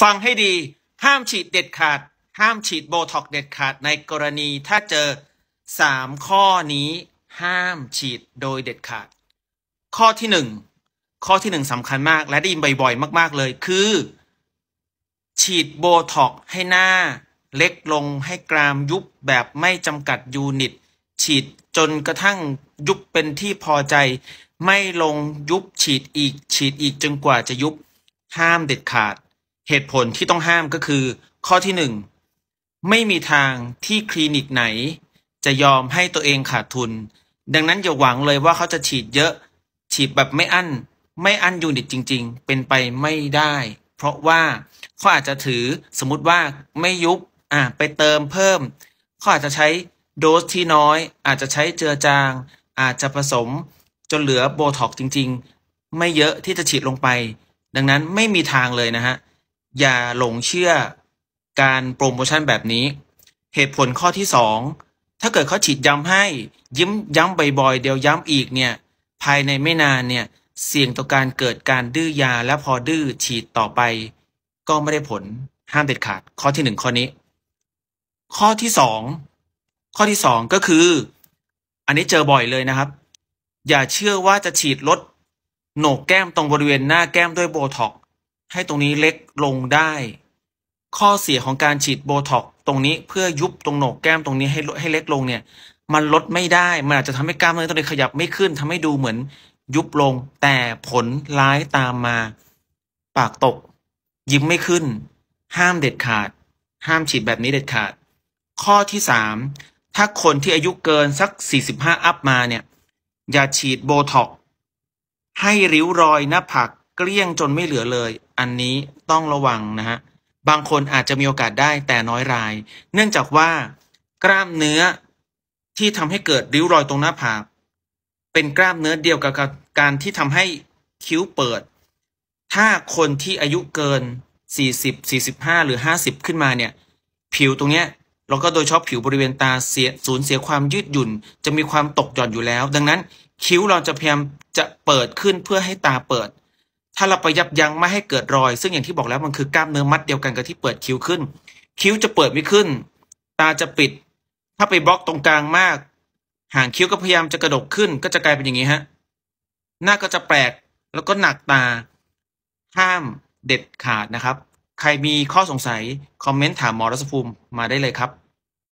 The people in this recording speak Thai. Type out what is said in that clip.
ฟังให้ดี ห้ามฉีดเด็ดขาด ห้ามฉีดโบท็อกเด็ดขาด ในกรณีถ้าเจอ 3 ข้อนี้ ห้ามฉีดโดยเด็ดขาด ข้อที่ 1 ข้อที่ 1สำคัญมากและได้ยินบ่อยๆมาก ๆเลยคือ ฉีดโบท็อกให้หน้าเล็กลงให้กรามยุบแบบไม่จำกัดยูนิต ฉีดจนกระทั่งยุบเป็นที่พอใจ ไม่ลงยุบฉีดอีกฉีดอีกจนกว่าจะยุบห้ามเด็ดขาดเหตุผลที่ต้องห้ามก็คือข้อที่หนึ่งไม่มีทางที่คลินิกไหน จะยอมให้ตัวเองขาดทุน ดังนั้นอย่าหวังเลยว่าเขาจะฉีดเยอะฉีดแบบไม่อั้นไม่อั้นยูนิตจริง ๆ เป็นไปไม่ได้ เพราะว่าเขาอาจจะถือสมมติว่าไม่ยุบอ่ะไปเติมเพิ่มเขาอาจจะใช้โดสที่น้อย อาจจะใช้เจือจาง อาจจะผสมจนเหลือโบท็อกจริง ๆ ไม่เยอะที่จะฉีดลงไป ดังนั้นไม่มีทางเลยนะฮะอย่าหลงเชื่อการโปรโมชั่นแบบนี้ เหตุผลข้อที่สองถ้าเกิดเขาฉีดย้ำให้ ยิ้มย้ำบ่อยๆเดียวย้ำอีกเนี่ยภายในไม่นานเนี่ยเสี่ยงต่อการเกิดการดื้อยาและพอดื้อฉีดต่อไป ก็ไม่ได้ผลห้ามเด็ดขาด ข้อที่หนึ่งข้อนี้ ข้อที่สองข้อที่สองก็คือ อันนี้เจอบ่อยเลยนะครับ อย่าเชื่อว่าจะฉีดลดโหนกแก้มตรงบริเวณหน้าแก้มด้วยโบท็อกให้ตรงนี้เล็กลงได้ ข้อเสียของการฉีดโบท็อกตรงนี้เพื่อยุบตรงโหนกแก้มตรงนี้ให้ให้เล็กลง เนี่ย มันลดไม่ได้ มันอาจจะทำให้กล้ามเนื้อตรงนี้ขยับไม่ขึ้น ทำให้ดูเหมือน ยุบลงแต่ผลร้ายตามมา ปากตก ยิ้มไม่ขึ้น ห้ามเด็ดขาด ห้ามฉีดแบบนี้เด็ดขาด ข้อที่สามถ้าคนที่อายุเกินสัก 45 อัพมาเนี่ย อย่าฉีดโบท็อกให้ริ้วรอยหน้าผากเกลี้ยงจนไม่เหลือเลยอันนี้ต้องระวังนะฮะ บางคนอาจจะมีโอกาสได้แต่น้อยราย เนื่องจากว่ากล้ามเนื้อที่ทำให้เกิดริ้วรอยตรงหน้าผากเป็นกล้ามเนื้อเดียวกับการที่ทำให้คิ้วเปิด ถ้าคนที่อายุเกิน 40 45 หรือ 50 ขึ้นมาเนี่ย ผิวตรงเนี้ยแล้วก็โดยชอบผิวบริเวณตาเสียสูญเสียความยืดหยุ่นจะมีความตกหย่อนอยู่แล้ว ดังนั้นคิ้วเราจะพยายามจะเปิดขึ้นเพื่อให้ตาเปิดถ้าเราไปยับยั้งไม่ให้เกิดรอย ซึ่งอย่างที่บอกแล้วมันคือกล้ามเนื้อมัดเดียวกัน กับที่เปิดคิ้วขึ้น คิ้วจะเปิดไม่ขึ้น ตาจะปิด ถ้าไปบล็อกตรงกลางมากหางคิ้วก็พยายามจะกระดกขึ้น ก็จะกลายเป็นอย่างนี้ฮะหน้าก็จะแปลก แล้วก็หนักตา ห้ามเด็ดขาดนะครับ ใครมีข้อสงสัยคอมเมนต์ถามหมอรัศภูมิมาได้เลยครับ